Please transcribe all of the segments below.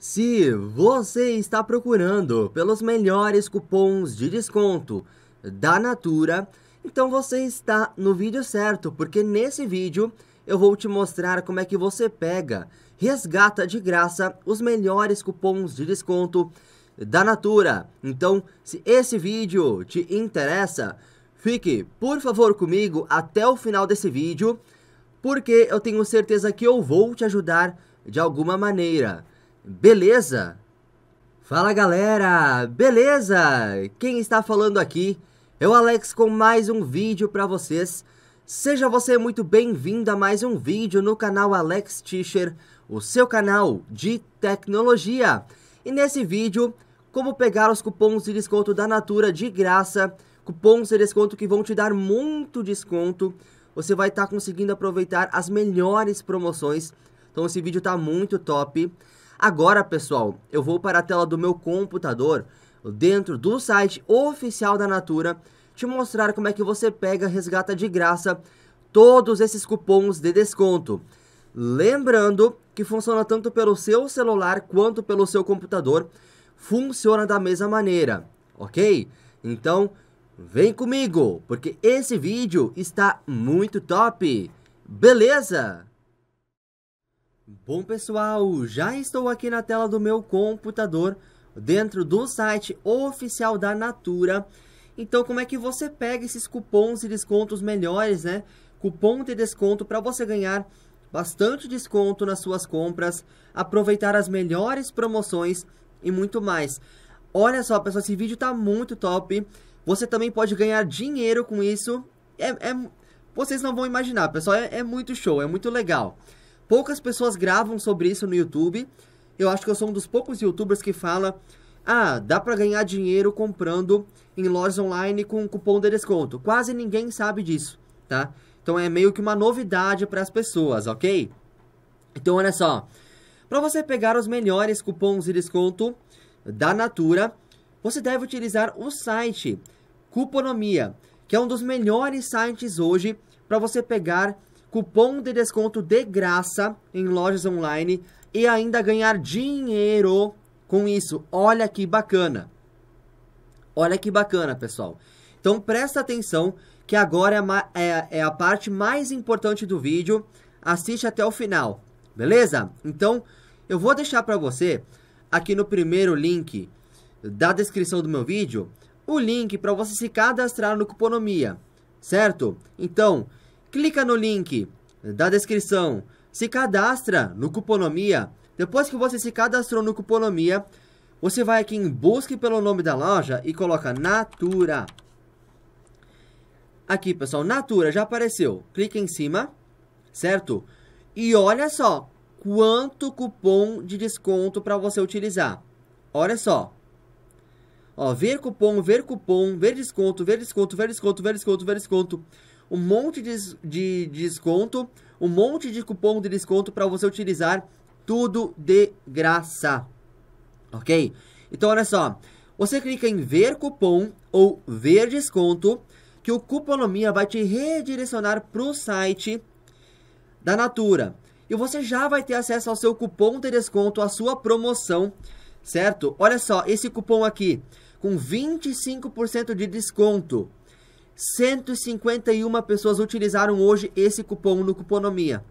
Se você está procurando pelos melhores cupons de desconto da Natura, então você está no vídeo certo, porque nesse vídeo eu vou te mostrar como é que você pega, resgata de graça os melhores cupons de desconto da Natura. Então, se esse vídeo te interessa, fique, por favor, comigo até o final desse vídeo, porque eu tenho certeza que eu vou te ajudar de alguma maneira. Beleza? Fala galera, beleza? Quem está falando aqui é o Alex com mais um vídeo para vocês. Seja você muito bem-vindo a mais um vídeo no canal Alex Tischer, o seu canal de tecnologia. E nesse vídeo, como pegar os cupons de desconto da Natura de graça, cupons de desconto que vão te dar muito desconto, você vai estar tá conseguindo aproveitar as melhores promoções. Então esse vídeo está muito top. Agora, pessoal, eu vou para a tela do meu computador, dentro do site oficial da Natura, te mostrar como é que você pega, resgata de graça todos esses cupons de desconto. Lembrando que funciona tanto pelo seu celular quanto pelo seu computador, funciona da mesma maneira, ok? Então, vem comigo, porque esse vídeo está muito top, beleza? Bom pessoal, já estou aqui na tela do meu computador, dentro do site oficial da Natura. Então como é que você pega esses cupons e descontos melhores, né? Cupom de desconto para você ganhar bastante desconto nas suas compras, aproveitar as melhores promoções e muito mais. Olha só pessoal, esse vídeo está muito top. Você também pode ganhar dinheiro com isso. É, é, vocês não vão imaginar, pessoal, é, é muito show, é muito legal. Poucas pessoas gravam sobre isso no YouTube. Eu acho que eu sou um dos poucos youtubers que fala: "Ah, dá para ganhar dinheiro comprando em lojas online com cupom de desconto". Quase ninguém sabe disso, tá? Então é meio que uma novidade para as pessoas, OK? Então olha só. Para você pegar os melhores cupons de desconto da Natura, você deve utilizar o site Cuponomia, que é um dos melhores sites hoje para você pegar cupom de desconto de graça em lojas online e ainda ganhar dinheiro com isso. Olha que bacana. Olha que bacana, pessoal. Então presta atenção que agora é, é, é a parte mais importante do vídeo. Assiste até o final, beleza? Então eu vou deixar para você aqui no primeiro link da descrição do meu vídeo o link para você se cadastrar no Cuponomia, certo? Então, clica no link da descrição, se cadastra no Cuponomia. Depois que você se cadastrou no Cuponomia, você vai aqui em busque pelo nome da loja e coloca Natura. Aqui, pessoal, Natura já apareceu. Clica em cima, certo? E olha só quanto cupom de desconto para você utilizar. Olha só. Ó, ver cupom, ver cupom, ver desconto, ver desconto, ver desconto, ver desconto, ver desconto. Ver desconto um monte de, de, desconto, um monte de cupom de desconto para você utilizar tudo de graça. Ok? Então, olha só. Você clica em ver cupom ou ver desconto, que o Cuponomia vai te redirecionar para o site da Natura. E você já vai ter acesso ao seu cupom de desconto, à sua promoção, certo? Olha só, esse cupom aqui, com 25% de desconto, 151 pessoas utilizaram hoje esse cupom no Cuponomia.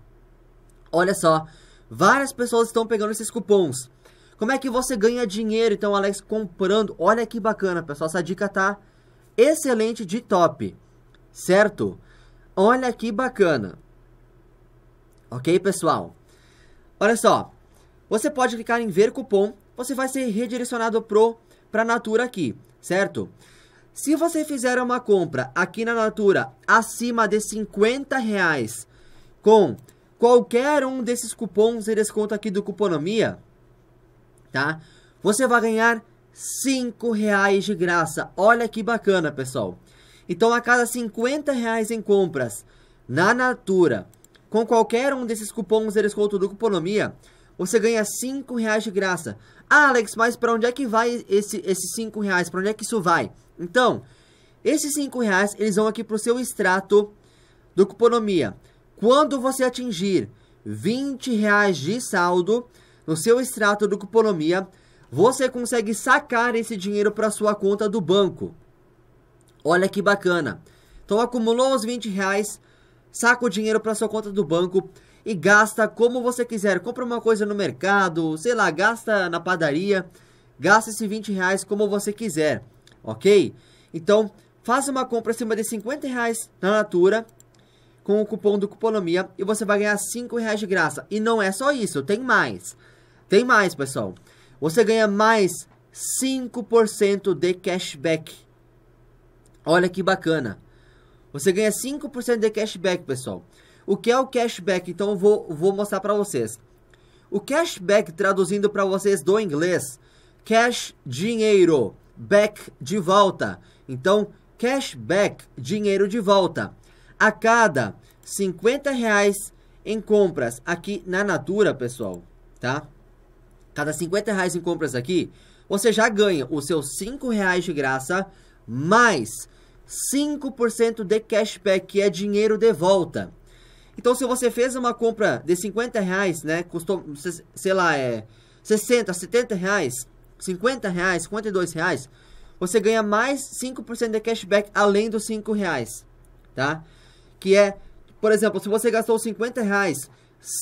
Olha só, várias pessoas estão pegando esses cupons. Como é que você ganha dinheiro, então, Alex, comprando? Olha que bacana, pessoal, essa dica tá excelente de top, certo? Olha que bacana. Ok, pessoal? Olha só, você pode clicar em ver cupom, você vai ser redirecionado pro para a Natura aqui, certo? Se você fizer uma compra aqui na Natura acima de 50 reais com qualquer um desses cupons de desconto aqui do Cuponomia, tá? Você vai ganhar 5 reais de graça. Olha que bacana, pessoal. Então, a cada 50 reais em compras na Natura, com qualquer um desses cupons de desconto do Cuponomia, você ganha 5 reais de graça. Ah, Alex, mas para onde é que vai esse, esses 5 reais? Para onde é que isso vai? Então, esses 5 reais, eles vão aqui para o seu extrato do Cuponomia. Quando você atingir 20 reais de saldo no seu extrato do Cuponomia, você consegue sacar esse dinheiro para sua conta do banco. Olha que bacana. Então, acumulou os 20 reais, saca o dinheiro para sua conta do banco, e gasta como você quiser. Compra uma coisa no mercado, sei lá, gasta na padaria, gasta esses 20 reais como você quiser, ok? Então, faça uma compra acima de 50 reais na Natura com o cupom do Cuponomia e você vai ganhar 5 reais de graça. E não é só isso, tem mais. Tem mais, pessoal. Você ganha mais 5% de cashback. Olha que bacana. Você ganha 5% de cashback, pessoal. O que é o cashback? Então vou, vou mostrar para vocês. O cashback, traduzindo para vocês do inglês, cash, dinheiro, back, de volta. Então, cashback, dinheiro de volta. A cada 50 reais em compras aqui na Natura, pessoal, tá? Cada 50 reais em compras aqui, você já ganha os seus 5 reais de graça, mais 5% de cashback, que é dinheiro de volta. Então, se você fez uma compra de 50 reais, né? Custou, sei lá, é 60, 70 reais, 50 reais, 52 reais. Você ganha mais 5% de cashback além dos 5 reais, tá? Que é, por exemplo, se você gastou 50 reais,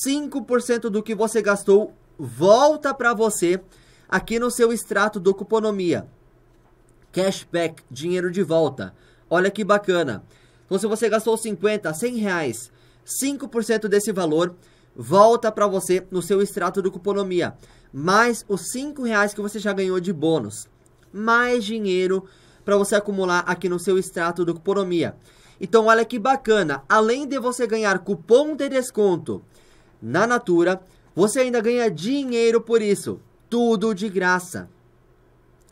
5% do que você gastou volta para você aqui no seu extrato do Cuponomia. Cashback, dinheiro de volta. Olha que bacana. Então, se você gastou 50, 100 reais 5% desse valor volta para você no seu extrato do Cuponomia, mais os R$ reais que você já ganhou de bônus, mais dinheiro para você acumular aqui no seu extrato do Cuponomia. Então olha que bacana, além de você ganhar cupom de desconto na Natura, você ainda ganha dinheiro por isso, tudo de graça,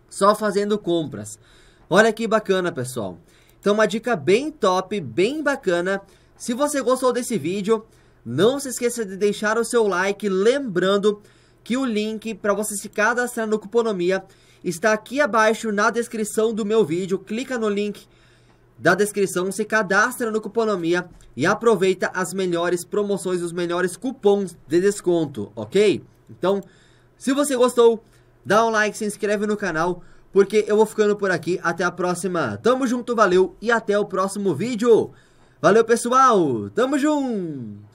só fazendo compras. Olha que bacana, pessoal. Então uma dica bem top, bem bacana se você gostou desse vídeo, não se esqueça de deixar o seu like, lembrando que o link para você se cadastrar no Cuponomia está aqui abaixo na descrição do meu vídeo. Clica no link da descrição, se cadastra no Cuponomia e aproveita as melhores promoções, os melhores cupons de desconto, ok? Então, se você gostou, dá um like, se inscreve no canal, porque eu vou ficando por aqui. Até a próxima. Tamo junto, valeu e até o próximo vídeo. Valeu, pessoal! Tamo junto!